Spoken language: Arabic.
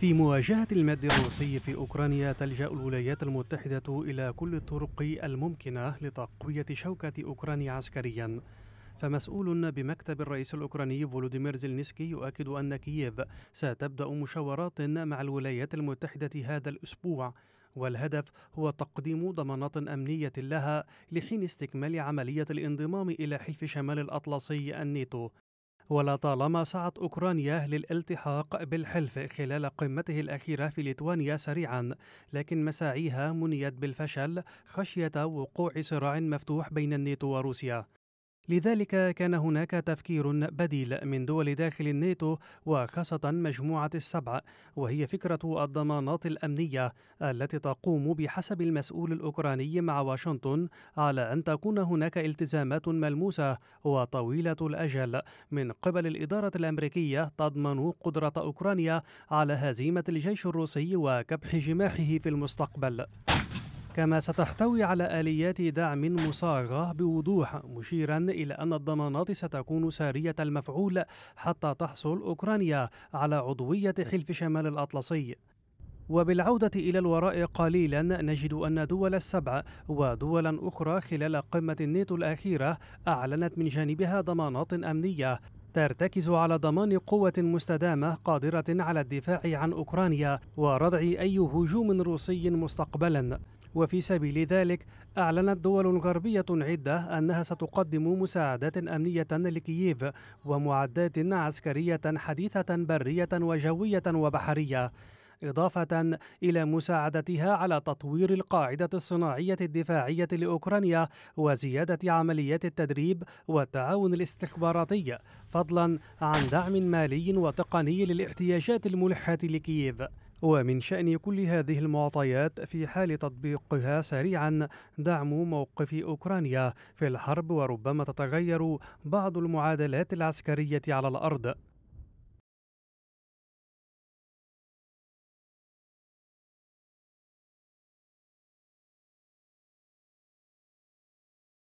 في مواجهة المد الروسي في أوكرانيا تلجأ الولايات المتحدة إلى كل الطرق الممكنة لتقوية شوكة أوكرانيا عسكرياً فمسؤول بمكتب الرئيس الأوكراني فولوديمير زيلنسكي يؤكد أن كييف ستبدأ مشاورات مع الولايات المتحدة هذا الأسبوع والهدف هو تقديم ضمانات أمنية لها لحين استكمال عملية الانضمام إلى حلف شمال الأطلسي الناتو ولطالما سعت أوكرانيا للالتحاق بالحلف خلال قمته الأخيرة في ليتوانيا سريعا لكن مساعيها منيت بالفشل خشية وقوع صراع مفتوح بين الناتو وروسيا لذلك كان هناك تفكير بديل من دول داخل الناتو وخاصة مجموعة السبع وهي فكرة الضمانات الأمنية التي تقوم بحسب المسؤول الأوكراني مع واشنطن على أن تكون هناك التزامات ملموسة وطويلة الأجل من قبل الإدارة الأمريكية تضمن قدرة أوكرانيا على هزيمة الجيش الروسي وكبح جماحه في المستقبل. كما ستحتوي على آليات دعم مصاغة بوضوح مشيرا إلى أن الضمانات ستكون سارية المفعول حتى تحصل أوكرانيا على عضوية حلف شمال الأطلسي وبالعودة إلى الوراء قليلا نجد أن دول السبع ودولا أخرى خلال قمة الناتو الأخيرة أعلنت من جانبها ضمانات أمنية ترتكز على ضمان قوة مستدامة قادرة على الدفاع عن أوكرانيا وردع أي هجوم روسي مستقبلا وفي سبيل ذلك أعلنت دول غربية عدة أنها ستقدم مساعدات أمنية لكييف ومعدات عسكرية حديثة برية وجوية وبحرية إضافة إلى مساعدتها على تطوير القاعدة الصناعية الدفاعية لأوكرانيا وزيادة عمليات التدريب والتعاون الاستخباراتي فضلا عن دعم مالي وتقني للاحتياجات الملحة لكييف ومن شأن كل هذه المعطيات في حال تطبيقها سريعا دعم موقف أوكرانيا في الحرب وربما تتغير بعض المعادلات العسكرية على الأرض